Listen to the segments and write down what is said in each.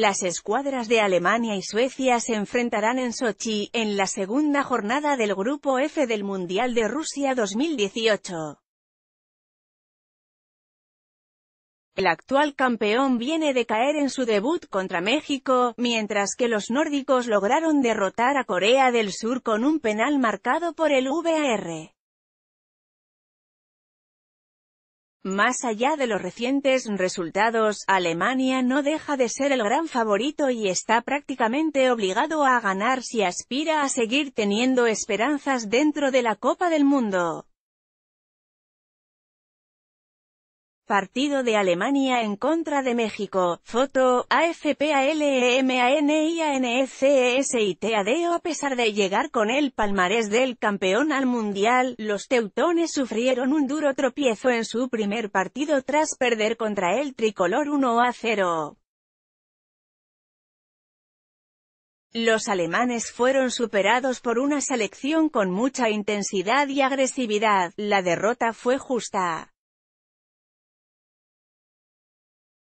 Las escuadras de Alemania y Suecia se enfrentarán en Sochi, en la segunda jornada del Grupo F del Mundial de Rusia 2018. El actual campeón viene de caer en su debut contra México, mientras que los nórdicos lograron derrotar a Corea del Sur con un penal marcado por el VAR. Más allá de los recientes resultados, Alemania no deja de ser el gran favorito y está prácticamente obligado a ganar si aspira a seguir teniendo esperanzas dentro de la Copa del Mundo. Partido de Alemania en contra de México, foto, AFP e e e A pesar de llegar con el palmarés del campeón al mundial, los teutones sufrieron un duro tropiezo en su primer partido tras perder contra el tricolor 1 a 0. Los alemanes fueron superados por una selección con mucha intensidad y agresividad, la derrota fue justa.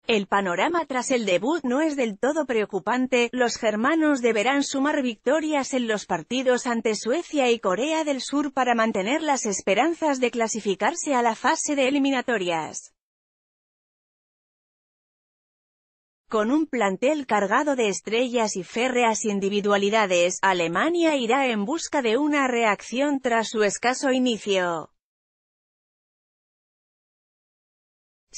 El panorama tras el debut no es del todo preocupante, los germanos deberán sumar victorias en los partidos ante Suecia y Corea del Sur para mantener las esperanzas de clasificarse a la fase de eliminatorias. Con un plantel cargado de estrellas y férreas individualidades, Alemania irá en busca de una reacción tras su escaso inicio.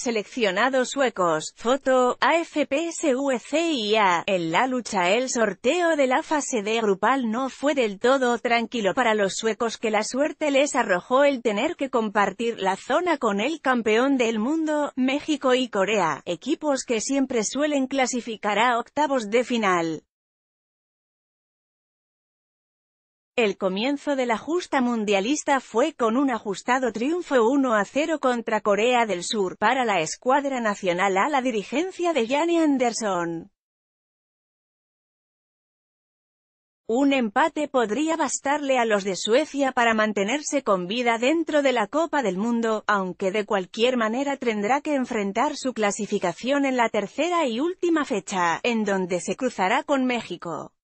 Seleccionados suecos, foto, AFPSUECIA. En la lucha el sorteo de la fase de grupal no fue del todo tranquilo para los suecos que la suerte les arrojó el tener que compartir la zona con el campeón del mundo, México y Corea, equipos que siempre suelen clasificar a octavos de final. El comienzo de la justa mundialista fue con un ajustado triunfo 1 a 0 contra Corea del Sur para la escuadra nacional a la dirigencia de Janne Anderson. Un empate podría bastarle a los de Suecia para mantenerse con vida dentro de la Copa del Mundo, aunque de cualquier manera tendrá que enfrentar su clasificación en la tercera y última fecha, en donde se cruzará con México.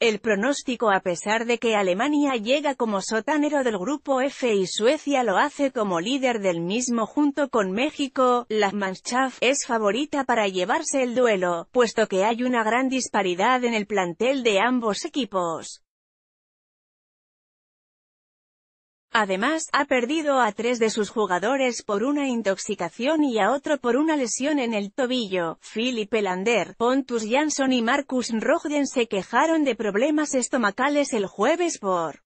El pronóstico a pesar de que Alemania llega como sotanero del grupo F y Suecia lo hace como líder del mismo junto con México, la Mannschaft es favorita para llevarse el duelo, puesto que hay una gran disparidad en el plantel de ambos equipos. Además, ha perdido a tres de sus jugadores por una intoxicación y a otro por una lesión en el tobillo. Philippe Lander, Pontus Jansson y Marcus Rogden se quejaron de problemas estomacales el jueves por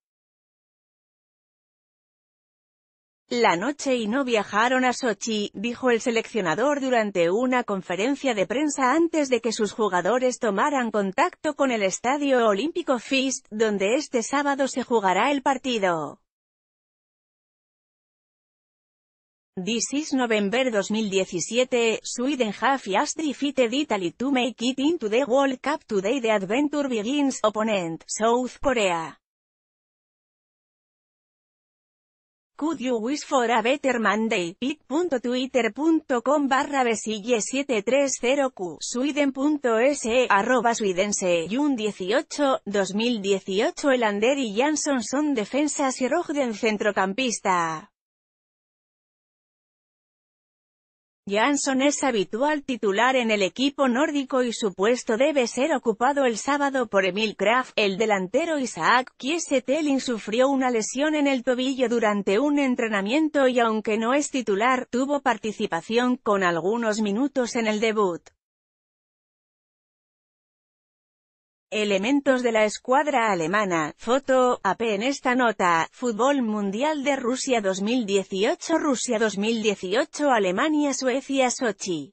la noche y no viajaron a Sochi, dijo el seleccionador durante una conferencia de prensa antes de que sus jugadores tomaran contacto con el Estadio Olímpico FIST, donde este sábado se jugará el partido. This is November 2017, Sweden half yesterday fitted Italy to make it into the World Cup today the adventure begins, opponent, South Korea. Could you wish for a better Monday? pic.twitter.com barra besille 730q sweden.se arroba suidense 18, 2018 Elander y Jansson son defensas y Rogden centrocampista. Jansson es habitual titular en el equipo nórdico y su puesto debe ser ocupado el sábado por Emil Kraft. El delantero Isaac Kiesetelin sufrió una lesión en el tobillo durante un entrenamiento y aunque no es titular, tuvo participación con algunos minutos en el debut. Elementos de la escuadra alemana, foto, AP en esta nota, Fútbol Mundial de Rusia 2018 Rusia 2018 Alemania Suecia Sochi